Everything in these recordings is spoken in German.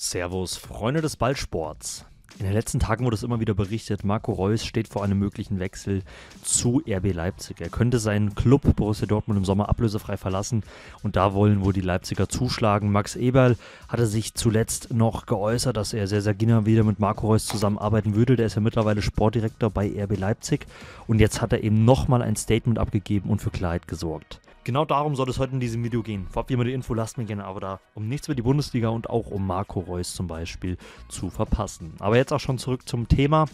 Servus, Freunde des Ballsports. In den letzten Tagen wurde es immer wieder berichtet, Marco Reus steht vor einem möglichen Wechsel zu RB Leipzig. Er könnte seinen Club Borussia Dortmund im Sommer ablösefrei verlassen und da wollen wohl die Leipziger zuschlagen. Max Eberl hatte sich zuletzt noch geäußert, dass er sehr, sehr gerne wieder mit Marco Reus zusammenarbeiten würde. Der ist ja mittlerweile Sportdirektor bei RB Leipzig und jetzt hat er eben nochmal ein Statement abgegeben und für Klarheit gesorgt. Genau darum soll es heute in diesem Video gehen. Vorab wie immer die Info, lasst mir gerne aber da, um nichts über die Bundesliga und auch um Marco Reus zum Beispiel zu verpassen. Aber jetzt auch schon zurück zum Thema.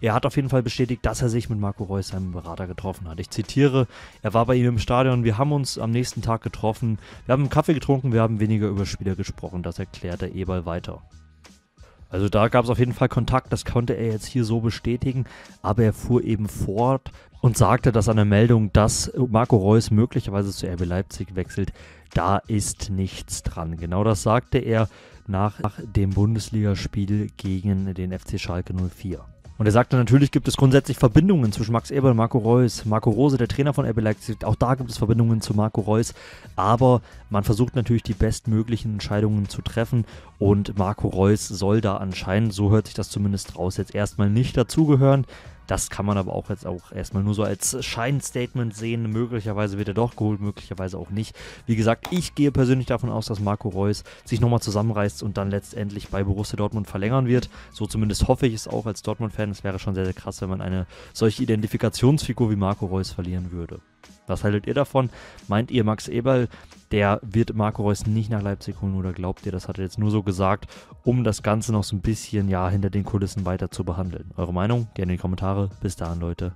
Er hat auf jeden Fall bestätigt, dass er sich mit Marco Reus, seinem Berater, getroffen hat. Ich zitiere, er war bei ihm im Stadion, wir haben uns am nächsten Tag getroffen, wir haben einen Kaffee getrunken, wir haben weniger über Spieler gesprochen. Das erklärt der Eberl weiter. Also da gab es auf jeden Fall Kontakt, das konnte er jetzt hier so bestätigen, aber er fuhr eben fort und sagte, dass eine Meldung, dass Marco Reus möglicherweise zu RB Leipzig wechselt, da ist nichts dran. Genau das sagte er nach dem Bundesligaspiel gegen den FC Schalke 04. Und er sagte, natürlich gibt es grundsätzlich Verbindungen zwischen Max Eberl und Marco Reus. Marco Rose, der Trainer von RB Leipzig, auch da gibt es Verbindungen zu Marco Reus. Aber man versucht natürlich die bestmöglichen Entscheidungen zu treffen. Und Marco Reus soll da anscheinend, so hört sich das zumindest raus, jetzt erstmal nicht dazugehören. Das kann man aber auch jetzt auch erstmal nur so als Scheinstatement sehen. Möglicherweise wird er doch geholt, möglicherweise auch nicht. Wie gesagt, ich gehe persönlich davon aus, dass Marco Reus sich nochmal zusammenreißt und dann letztendlich bei Borussia Dortmund verlängern wird. So zumindest hoffe ich es auch als Dortmund-Fan. Es wäre schon sehr, sehr krass, wenn man eine solche Identifikationsfigur wie Marco Reus verlieren würde. Was haltet ihr davon? Meint ihr, Max Eberl, der wird Marco Reus nicht nach Leipzig holen oder glaubt ihr, das hat er jetzt nur so gesagt, um das Ganze noch so ein bisschen ja hinter den Kulissen weiter zu behandeln? Eure Meinung gerne in die Kommentare. Bis dahin, Leute.